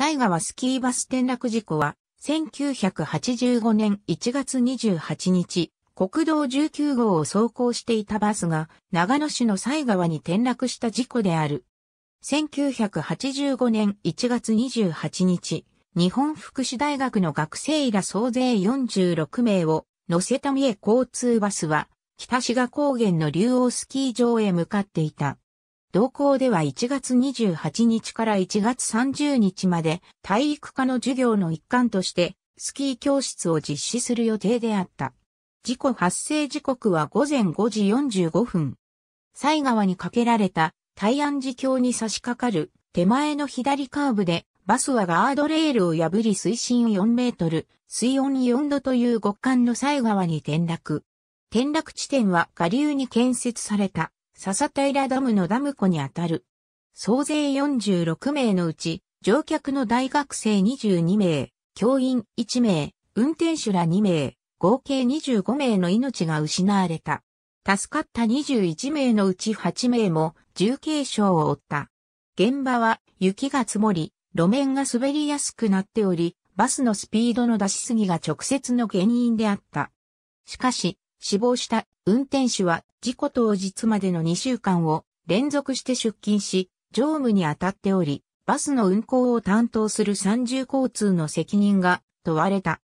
西川スキーバス転落事故は、1985年1月28日、国道19号を走行していたバスが、長野市の西川に転落した事故である。1985年1月28日、日本福祉大学の学生ら総勢46名を乗せた三重交通バスは、北志賀高原の竜王スキー場へ向かっていた。同校では1月28日から1月30日まで体育科の授業の一環としてスキー教室を実施する予定であった。事故発生時刻は午前5時45分。西川にかけられた大安寺橋に差し掛かる手前の左カーブでバスはガードレールを破り水深4メートル、水温4度という極寒の西川に転落。転落地点は下流に建設された笹平ダムのダム湖にあたる。総勢46名のうち、乗客の大学生22名、教員1名、運転手ら2名、合計25名の命が失われた。助かった21名のうち8名も重軽傷を負った。現場は雪が積もり、路面が滑りやすくなっており、バスのスピードの出しすぎが直接の原因であった。しかし、死亡した運転手は事故当日までの2週間を連続して出勤し、乗務に当たっており、バスの運行を担当する三重交通の責任が問われた。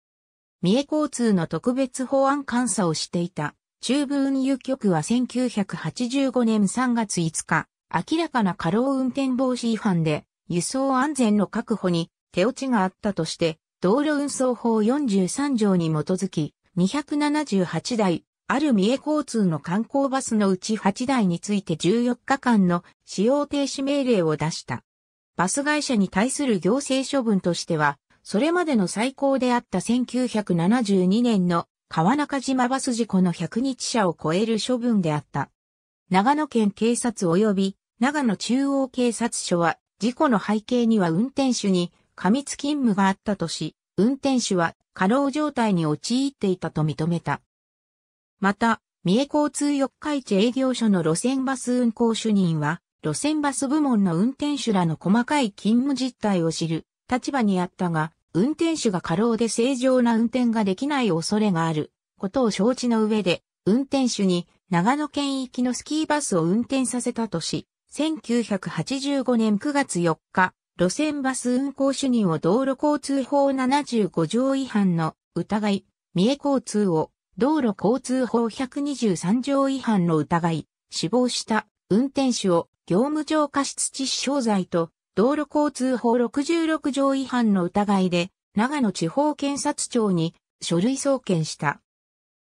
三重交通の特別法案監査をしていた中部運輸局は1985年3月5日、明らかな過労運転防止違反で輸送安全の確保に手落ちがあったとして、道路運送法43条に基づき、278台、ある三重交通の観光バスのうち8台について14日間の使用停止命令を出した。バス会社に対する行政処分としては、それまでの最高であった1972年の川中島バス事故の100日車を超える処分であった。長野県警察及び長野中央警察署は事故の背景には運転手に過密勤務があったとし、運転手は過労状態に陥っていたと認めた。また、三重交通四日市営業所の路線バス運行主任は、路線バス部門の運転手らの細かい勤務実態を知る立場にあったが、運転手が過労で正常な運転ができない恐れがあることを承知の上で、運転手に長野県行きのスキーバスを運転させたとし、1985年9月4日、路線バス運行主任を道路交通法75条違反の疑い、三重交通を道路交通法123条違反の疑い、死亡した運転手を業務上過失致死傷罪と道路交通法66条違反の疑いで長野地方検察庁に書類送検した。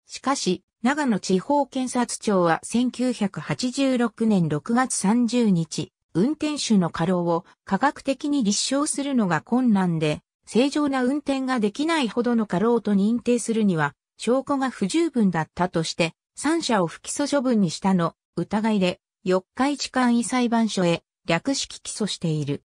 しかし、長野地方検察庁は1986年6月30日、運転手の過労を科学的に立証するのが困難で、正常な運転ができないほどの過労と認定するには、証拠が不十分だったとして、3社を不起訴処分にしたの疑いで、四日市簡易裁判所へ略式起訴している。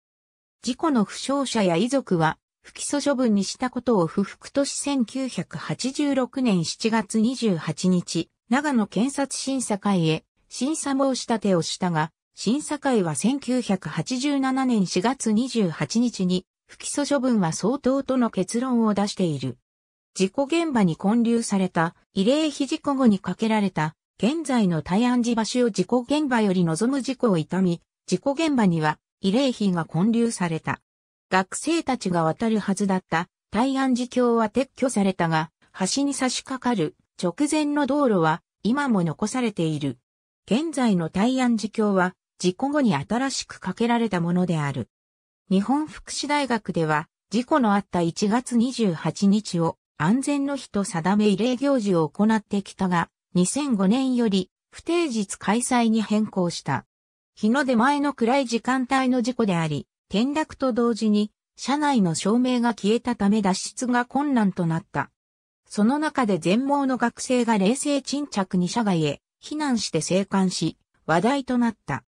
事故の負傷者や遺族は、不起訴処分にしたことを不服とし1986年7月28日、長野検察審査会へ審査申し立てをしたが、審査会は1987年4月28日に不起訴処分は相当との結論を出している。事故現場に建立された慰霊碑事故後にかけられた現在の大安寺橋を事故現場より望む事故を痛み、事故現場には慰霊碑が建立された。学生たちが渡るはずだった大安寺橋は撤去されたが、橋に差し掛かる直前の道路は今も残されている。現在の大安寺橋は事故後に新しくかけられたものである。日本福祉大学では、事故のあった1月28日を安全の日と定め慰霊行事を行ってきたが、2005年より不定日開催に変更した。日の出前の暗い時間帯の事故であり、転落と同時に車内の照明が消えたため脱出が困難となった。その中で全盲の学生が冷静沈着に車外へ避難して生還し、話題となった。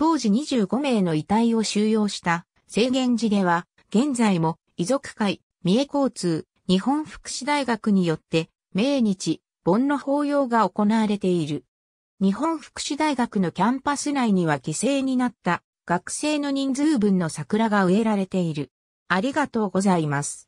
当時25名の遺体を収容した制限寺では、現在も遺族会、三重交通、日本福祉大学によって、命日、盆の法要が行われている。日本福祉大学のキャンパス内には犠牲になった学生の人数分の桜が植えられている。ありがとうございます。